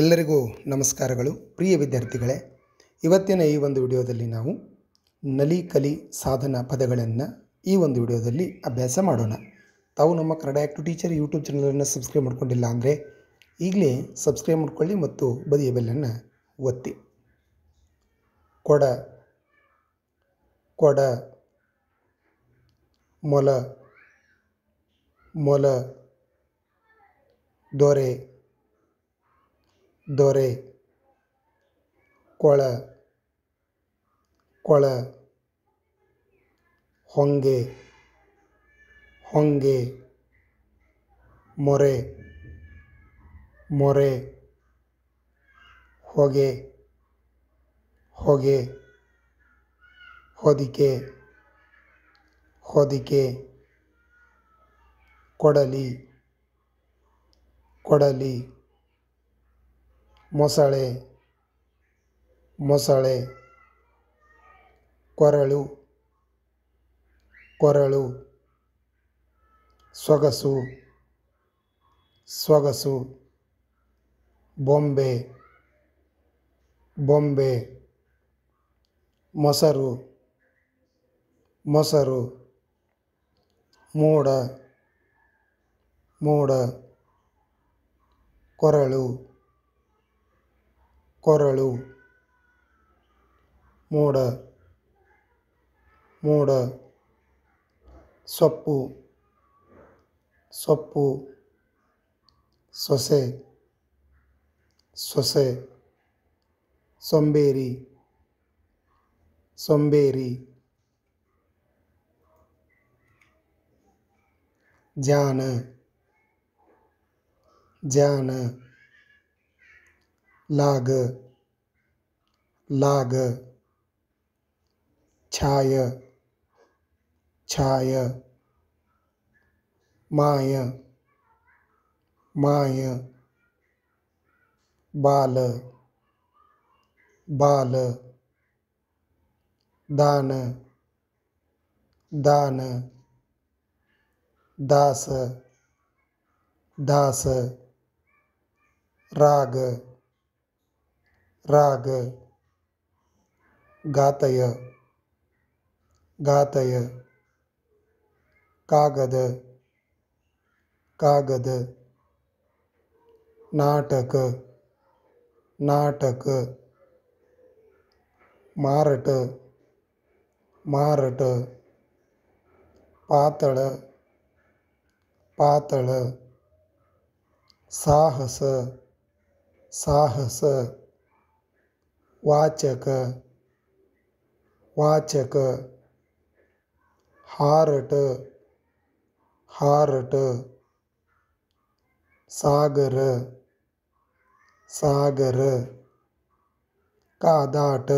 ಎಲ್ಲರಿಗೂ ನಮಸ್ಕಾರಗಳು ಪ್ರಿಯ ವಿದ್ಯಾರ್ಥಿಗಳೇ ಇವತ್ತಿನ ಈ ಒಂದು ವಿಡಿಯೋದಲ್ಲಿ ನಾವು ನಲಿ ಕಲಿ ಸಾಧನ ಪದಗಳನ್ನು ಈ ಒಂದು ವಿಡಿಯೋದಲ್ಲಿ ಅಭ್ಯಾಸ ಮಾಡೋಣ ತಾವು ನಮ್ಮ ಕನ್ನಡ ಆ್ಯಕ್ಟಿವ್ ಟೀಚರ್ ಯೂಟ್ಯೂಬ್ ಚಾನಲನ್ನು ಸಬ್ಸ್ಕ್ರೈಬ್ ಮಾಡ್ಕೊಂಡಿಲ್ಲ ಅಂದರೆ ಈಗಲೇ ಸಬ್ಸ್ಕ್ರೈಬ್ ಮಾಡ್ಕೊಳ್ಳಿ ಮತ್ತು ಬದಿಯ ಬೆಲ್ಲನ್ನು ಒತ್ತಿ ಕೊಡ ಕೊಡ ಮೊಲ ಮೊಲ ದೊರೆ ದೊರೆ ಕೊಳ ಕೊಳ ಹೊಂಗೆ ಹೊಂಗೆ ಮೊರೆ ಮೊರೆ ಹೊಗೆ ಹೊಗೆ ಹೊದಿಕೆ ಹೊದಿಕೆ ಕೊಡಲಿ ಕೊಡಲಿ ಮೊಸಳೆ ಮೊಸಳೆ ಕೊರಳು ಕೊರಳು ಸೊಗಸು ಸೊಗಸು ಬೊಂಬೆ ಬೊಂಬೆ ಮೊಸರು ಮೊಸರು ಮೋಡ ಮೋಡ ಕೊರಳು ಕೊರಳು ಮೋಡ ಮೋಡ ಸೊಪ್ಪು ಸೊಪ್ಪು ಸೊಸೆ ಸೊಸೆ ಸೊಂಬೇರಿ ಸೊಂಬೇರಿ ಜಾನ ಜಾನ लाग लाग छाय छाय माय माय बाल बाल दान दान दास दास राग ರಾಗ ಗಾತಯ ಗಾತಯ ಕಾಗದ ಕಾಗದ ನಾಟಕ ನಾಟಕ ಮಾರಟ ಮಾರಟ ಪಾತಳ ಪಾತಳ ಸಾಹಸ ಸಾಹಸ ವಾಚಕ ವಾಚಕ ಹಾರಟ ಹಾರಟ ಸಾಗರ ಸಾಗರ ಕಾದಾಟ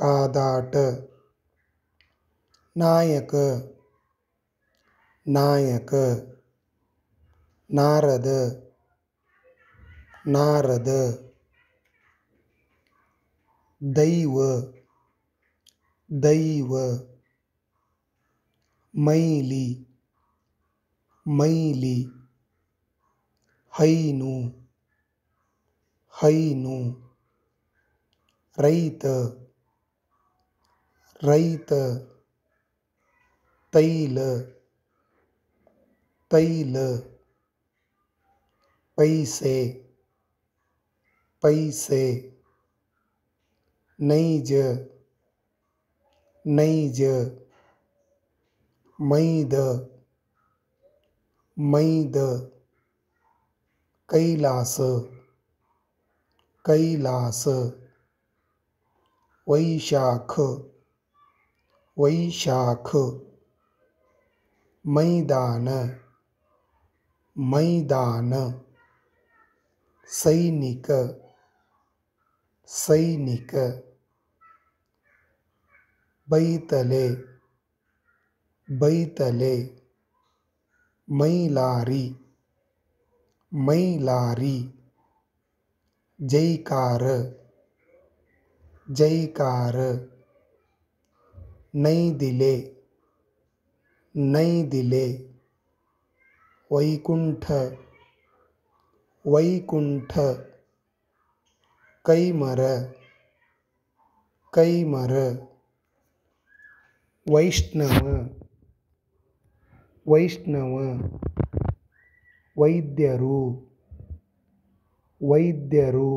ಕಾದಾಟ ನಾಯಕ ನಾಯಕ ನಾರದ ನಾರದ दैव दैव मैली मैली हैनु हैनु ರೈತ ರೈತ ತೈಲ ತೈಲ ಪೈಸೆ ಪೈಸೆ मई द मई द कैलास कैलास वैशाख वैशाख मैदान मैदान सैनिक सैनिक बैतले बैतले मैलारी मैलारी जयकार जयकार नई दिले नई दिले वैकुंठ वैकुंठ कई मर कई मर वैष्णव वैष्णव वैद्यरु वैद्यरू